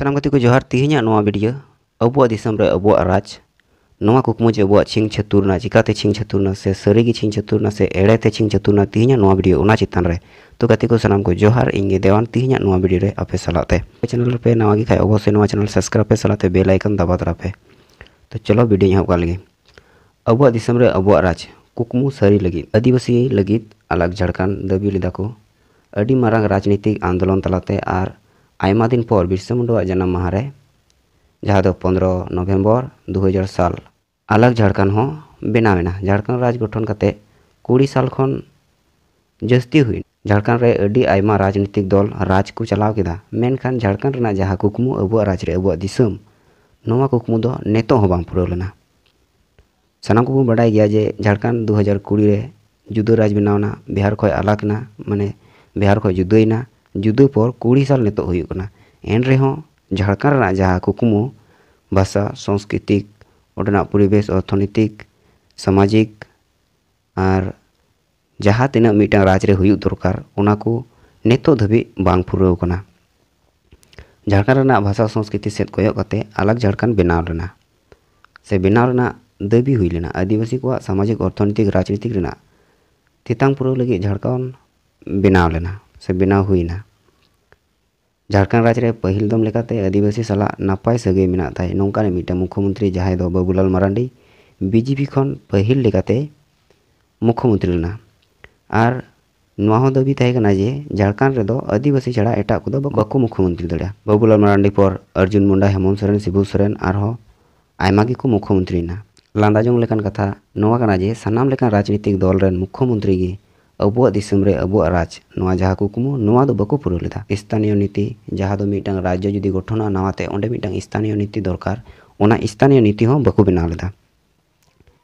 सामना गति को जोर तीहे भिडियो अब अब राज कुकमुचे अब छिंग छतुरना चिकाते छिंग छतुरना से सरीगी छिंग छतुरना से एड़ाते छिंग छतुरना तीहे भिडियो चितान रे तो गति को सामान को जोहार इन देवान तीहे भिडियो आप सलाते चैनल पे नागे खाए अवश्य चैनल साबसक्राइब पे सलाते बेल आइकन दबा तरपे तो चलो भिडियो हमको अब अब राज कुकमु सारी लगे आदिवासी लगी अलग झारखंड दाबी लेदा को राजनीतिक आंदोलन तलाते और आयमा दिन पर बिरसा मुंडा जन्म महारे जहाँ पंद्रह नवेम्बर दुहजार साल अलग झारखंड हो बनावना झारखंड राज गठन करते कुड़ी साल खन जस्ती हुई झारखंड रे अडी आयमा राजनीतिक दल राज को चलाव किया मेनखान झारखंड रना जहाँ कुकमु अब राज रे अब दिसम नोवा कुकमु दो नेतो हो बां पुरो लेना सनम को बडाई गया जे झारखंड 2020 रे जुदो राज बनावना बिहार खय अलगना माने बिहार खय जुदोइना जुदा पर कुड़ी साल नित एन रहे झारखंड जहाँ कुकुमु भाषा संस्कृति परेश अर्थनैतिक सामाजिक और जहाँ तना मीट राजे दरकार नित बांग फुरना झारखंड भाषा संस्कृति सेद कयोगे अलग झारखंड बनाव लेना से बनाव दाबी होना आदिवासी को सामाजिक अर्थनैतिक राजनीतिक तेतंग पुरु लगे झारखंड बनाव लेना से बना होना झारखंड राज्य में पहल दम आदिवासी साला नपाय सगे मे नौकर मुख्यमंत्री जहां दो बाबूलाल मारांडी बीजेपी पहल मुख्यमंत्री लेना और नवा दाबी थेना जे झारखंड रेद आदिवासी छाड़ा एट को बाको मुख्यमंत्री दड़े बाबूलाल मारांडी पर अर्जुन मुंडा हेमंत सोरेन शिबू सोरेन और को मुख्यमंत्री लादा जो कथा नवा जे सामान राजनीतिक दल रन मुख्यमंत्री अब अब राज बक पूरे स्थानीय नीति जहाँ मिट्टन राज्य जी गठन नवाते मिट्टन स्थानीय नीति दरकार स्थानीय नीति बाको बनावे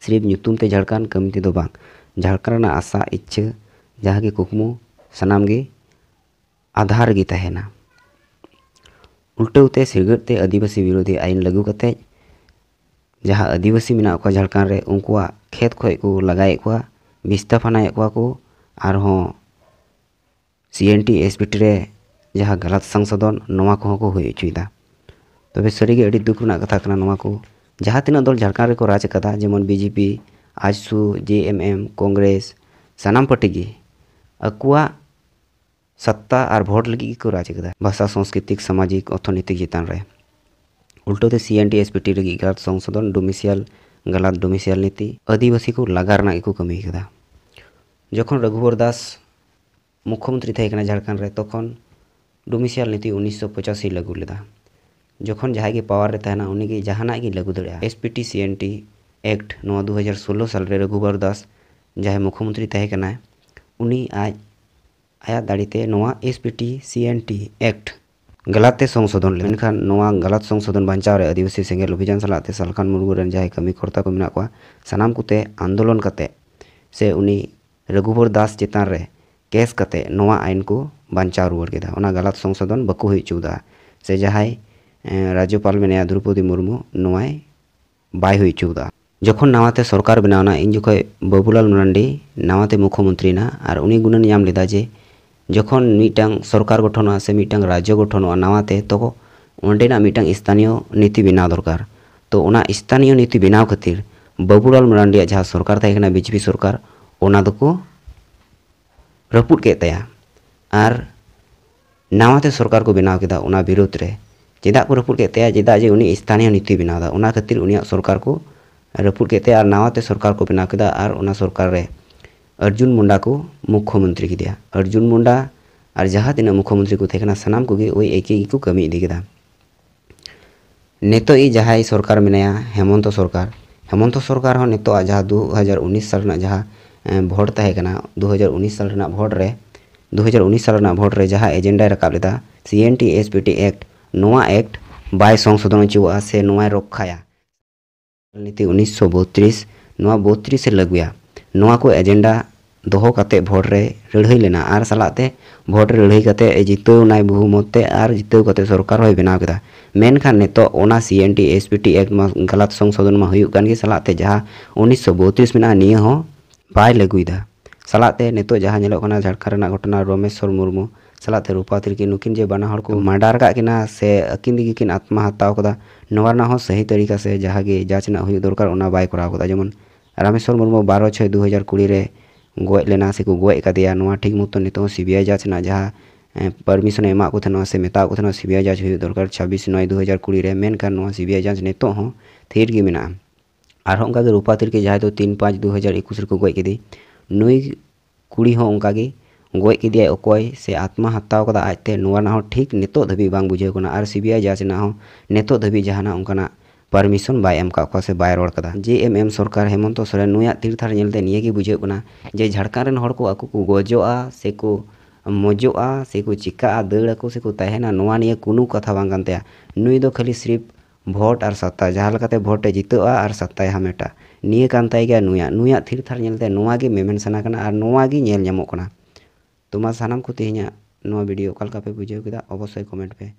सिर्फ नुतुम झाड़खंड कमी तो बा झाड़खंड आशा इच्छा जहाँ की कुकमु सामगे आधार की तहना उल्टे सिरगटते आदिवासी विरोधी आईन लगू कत जहाँ आदिवासी मेना झाड़खंड उनको खेत खुद को लगे बीस्ताफाना को और C N T S P T जहाँ गलत संशोधन नवा को होता अचुदा तबे तो दुख रहा कथा करना को जहाँ तीना दल झारखंड को राज कर जेमन BJP AJSU J M M Congress सामान पार्टी सत्ता और भोट लगे को राज कर भाषा सांस्कृतिक सामाजिक अर्थनैतिक चितान रे उल्टोते C N T S P T गलत संशोधन डोमिसियल गलत डोमिसियल नीति आदिवासी को लगा कमी का जख रघुवर दास मुख्यमंत्री थे झारखंड में तक डुमिसियल नीति उन्नीस पचासी लागू लेना जख जहाँ पवारे थे उनकी जहाँ लागू दड़ा S P T C N T act नौ दो हज़ार षोलो साल रघुवर दास जहाँ मुख्यमंत्री थे आज आया दाड़ीते S P T C N T act गलाते संशोधन लेखान गलत संशोधन बाचाव आदिवासी सेगल अभियान सलाते सालखान मुर्मू जहाँ कमीकर्ता को सामम को आंदोलन से उन ᱨᱚᱜᱷᱩᱵᱚᱨ ᱫᱟᱥ ᱪᱮᱛᱟᱱ ᱨᱮ ᱠᱮᱥ ᱠᱟᱛᱮ ᱱᱚᱣᱟ ᱟᱹᱭᱤᱱ ᱠᱚ ᱵᱟᱧᱪᱟᱣ ᱨᱩᱣᱟᱹᱲ ᱠᱮᱫᱟ ᱚᱱᱟ ᱜᱟᱞᱟᱛ ᱥᱚᱝᱥᱳᱫᱷᱚᱱ ᱵᱟᱠᱚ ᱦᱩᱭ ᱦᱚᱪᱚᱣᱟᱫᱟ ᱥᱮ ᱡᱟᱦᱟᱸᱭ ᱨᱟᱡᱽᱡᱚᱯᱟᱞ ᱢᱮᱱᱟᱭᱟ ᱫᱨᱳᱯᱚᱫᱤ ᱢᱩᱨᱢᱩ ᱱᱚᱣᱟᱭ ᱵᱟᱭ ᱦᱩᱭ ᱦᱚᱪᱚᱣᱟᱫᱟ ᱡᱚᱠᱷᱚᱱ ᱱᱟᱣᱟᱛᱮ ᱥᱚᱨᱠᱟᱨ ᱵᱮᱱᱟᱣᱱᱟ ᱤᱧ ᱡᱚᱠᱷᱚᱱ ᱵᱟᱹᱵᱩᱞᱟᱞ ᱢᱟᱱᱰᱤ ᱱᱟᱣᱟᱛᱮ ᱢᱩᱠᱷᱚᱢᱚᱱᱛᱨᱤᱱᱟ ᱟᱨ ᱩᱱᱤ ᱜᱩᱱᱟᱹᱱ ᱧᱟᱢ ᱞᱮᱫᱟ ᱡᱮ ᱡᱚᱠᱷᱚᱱ ᱢᱤᱫᱴᱟᱝ ᱥᱚᱨᱠᱟᱨ ᱜᱚᱴᱷᱚᱱᱚᱜᱼᱟ ᱥᱮ ᱢᱤᱫᱴᱟᱝ ᱨᱟᱡᱽᱡᱚ ᱜᱚᱴᱷᱚᱱᱚᱜᱼᱟ ᱱᱟᱣᱟᱛᱮ ᱛᱚ ᱚᱸᱰᱮᱱᱟᱜ ᱢᱤᱫᱴᱟᱝ ᱥᱛᱷᱟᱱᱤᱭᱚ ᱱᱤᱛᱤ ᱵᱮᱱᱟᱣ ᱫᱚᱨᱠᱟᱨ ᱛᱚ ᱚᱱᱟ ᱥᱛᱷᱟᱱᱤᱭᱚ ᱱᱤᱛᱤ ᱵᱮᱱᱟᱣ ᱠᱷᱟᱹᱛᱤᱨ ᱵᱟᱹᱵᱩᱞᱟᱞ ᱢᱟᱨᱟᱱᱰᱤᱭᱟᱜ ᱡᱟᱦᱟᱸ ᱥᱚᱨᱠᱟর ᱛᱟᱦᱮᱸ ᱠᱟᱱᱟ ᱵᱤᱡᱮᱯᱤ ᱥᱚᱨᱠᱟᱨ ओना दो रपूद के और नवाते सरकार को बनाव के विरोध में चेदा को रपूद के चेदा जे उन्हीं स्थानीय नीति बना खातिर उन सरकार को रपूद के नवाते सरकार को बनाव के सरकार अर्जुन मुंडा को मुख्यमंत्री की दिया अर्जुन मुंडा और जहा तीन मुख्यमंत्री को सामान को कमी इदीदा नित सरकार मेया हेमंत सरकार हेमंत सरकार नित दो हज़ार उन्नीस साल जहाँ भोट तहे दो हज़ार उन्नीस साल भोट रे दो हज़ार उन्नीस साल रे एजेंडा रखा लेता C N T S P T act ना एक्ट बशोधन अचुआ से नवय रक्षा नीति उन्नीस बत्रीस बत्रीस लगुया ना को एजेंडा दोहोते भोट रे लड़ाई लेना और सलाते भोट लड़ाई जितना बहुमतते जितने सरकार बनाव के मेखान नितना C N T S P T act गलत संशोधन में हो सलाते जहाँ उन्नीस बत्रीस मेना बै लगुदा सालाते नित जहाँ झारखंड घटना रमेश्वर मुरमु सलाते रूपा तिरकी नुकिन जे बना को मांडार कहना से अकिन दिगी कि आत्मा हत्या नवा सही तरीका से जहाँ जहाँ हो दरकार बै कर जमन रामेश्वर मुरमु बारो छः दो हज़ार कुड़ी लेना से गजा ठीक मत नित सीबीआई जज ना जहाँ परमिशन एमा को से मत को सीबीआई जज हो दरकार छब्बीस नौ दो हज़ार कुड़ी सीबीआई जज नित थिर मेना ᱟᱨ ᱦᱚᱸ ᱚᱝᱠᱟ ᱜᱮ ᱨᱚᱯᱟᱛᱤᱨ ᱠᱮ ᱡᱟᱦᱟᱸ ᱛᱚ 3/5/2021 ᱨᱮᱠᱚ ᱜᱚᱭ ᱠᱮᱫᱤ ᱱᱩᱭ ᱠᱩᱲᱤ ᱦᱚᱸ ᱚᱝᱠᱟ ᱜᱮ ᱜᱚᱭ ᱠᱮᱫᱤᱭᱟ ᱚᱠᱚᱭ ᱥᱮ ᱟત્મᱦᱟᱛᱛᱟᱣ ᱠᱟᱫᱟ ᱟᱡᱛᱮ ᱱᱚᱣᱟ ᱱᱟᱦᱚᱸ ᱴᱷᱤᱠ ᱱᱤᱛᱚᱜ ᱫᱷᱟᱹᱵᱤ ᱵᱟᱝ ᱵᱩᱡᱷᱟᱹᱣ ᱠᱚᱱᱟ ᱟᱨ ᱥᱤᱵᱤᱭᱟᱹ ᱡᱟᱥᱮᱱᱟ ᱦᱚᱸ ᱱᱤᱛᱚᱜ ᱫᱷᱟᱹᱵᱤ ᱡᱟᱦᱟᱸᱱᱟ ᱚᱝᱠᱟᱱᱟ ᱯᱟᱨᱢᱤᱥᱚᱱ ᱵᱟᱭ ᱮᱢ ᱠᱟᱜ ᱠᱚ ᱥᱮ ᱵᱟᱭ ᱨᱚᱲ ᱠᱟᱫᱟ ᱡᱮ ᱮ ᱵᱷᱳᱴ ᱟᱨ ᱥᱟᱛᱛᱟ ᱡᱟᱦᱟᱸ ᱞᱮᱠᱟᱛᱮ ᱵᱷᱳᱴᱮ ᱡᱤᱛᱟᱹᱜᱼᱟ ᱟᱨ ᱥᱟᱛᱛᱟᱭ ᱦᱟᱢᱮᱴᱟ ᱱᱤᱭᱟᱹ ᱠᱟᱱ ᱛᱟᱭ ᱜᱮᱭᱟ ᱱᱩᱭᱟᱜ ᱱᱩᱭᱟᱜ ᱛᱷᱤᱨ ᱛᱷᱟᱨ ᱧᱮᱞᱛᱮ ᱱᱚᱣᱟᱜᱮ ᱢᱮᱢᱮᱱ ᱥᱟᱱᱟ ᱠᱟᱱᱟ ᱟᱨ ᱱᱚᱣᱟᱜᱮ ᱧᱮᱞ ᱧᱟᱢᱚᱜ ᱠᱟᱱᱟ ᱛᱳᱢᱟ ᱥᱟᱱᱟᱢ ᱠᱚ ᱛᱮᱦᱮᱧᱟᱜ ᱱᱚᱣᱟ ᱵᱷᱤᱰᱤᱭᱳ ᱚᱠᱟ ᱞᱮᱠᱟ ᱯᱮ ᱵᱩᱡᱷᱟᱹᱣ ᱠᱮᱫᱟ ᱚᱵᱚᱥᱥᱳᱭ ᱠᱚᱢᱮᱱᱴ ᱯᱮ